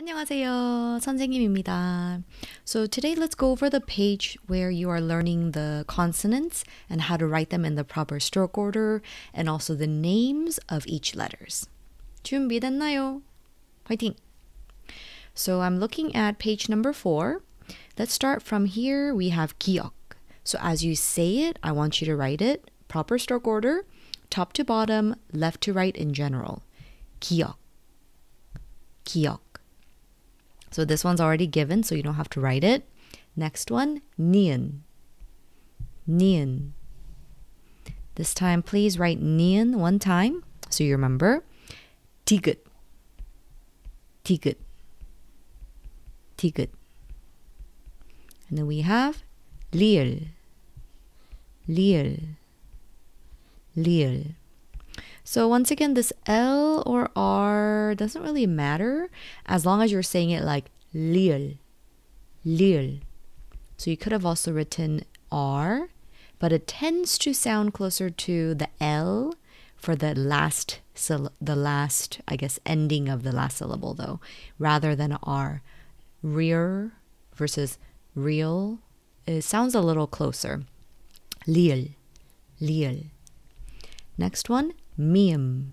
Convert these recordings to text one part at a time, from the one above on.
안녕하세요. 선생님입니다. So today let's go over the page where you are learning the consonants and how to write them in the proper stroke order and also the names of each letters. 준비됐나요? 화이팅! So I'm looking at page number 4. Let's start from here. We have 기억. So as you say it, I want you to write it proper stroke order, top to bottom, left to right in general. 기억. 기억. So this one's already given, so you don't have to write it. Next one, nian. Nian. This time, please write nian one time so you remember. Tigut. Tigut. Tigut. And then we have liel. Liel. Liel. So once again, this L or R doesn't really matter as long as you're saying it like lil, lil. So you could have also written R, but it tends to sound closer to the L for the last the last I guess ending of the last syllable though, rather than R. Rear versus real. It sounds a little closer. Lil, lil. Next one, meum,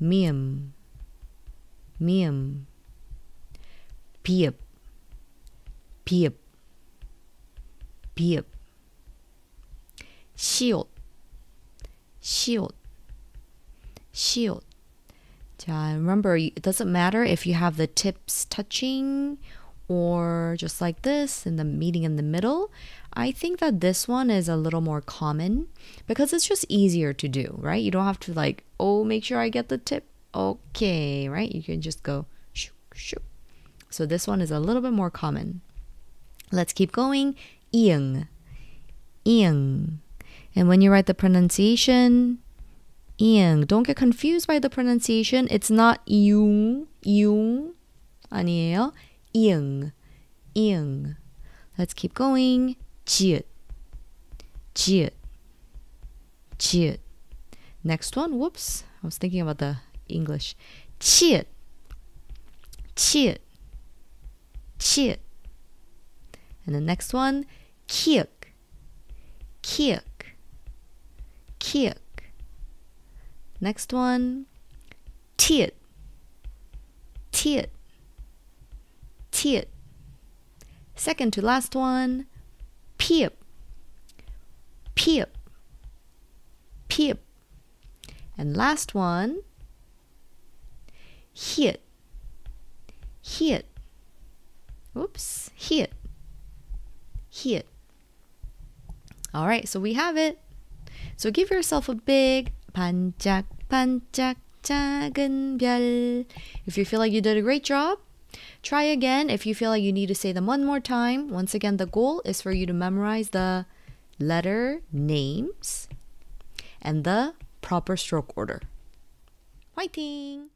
meum, meum. Piep, piep, piep. shio, shio, shield. remember, it doesn't matter if you have the tips touching or just like this and the meeting in the middle. I think that this one is a little more common because it's just easier to do, right? You don't have to like, oh, make sure I get the tip. Okay, right? You can just go shoo, shoo. So this one is a little bit more common. Let's keep going. Ing. Ing. And when you write the pronunciation, ing, don't get confused by the pronunciation. It's not yung, yung. 아니에요. ing. ing. Let's keep going. Jit. Jit. Jit. Next one. Whoops. I was thinking about the English. Chit. Chit. Chit. And the next one. Kick, kick, kick. Next one. Tit. Tit. Tit. Second to last one peep peep peep and last one hit hit oops hit hit all right so we have it so give yourself a big 반짝 반짝 작은 별 if you feel like you did a great job Try again if you feel like you need to say them one more time. Once again, the goal is for you to memorize the letter names and the proper stroke order. Fighting!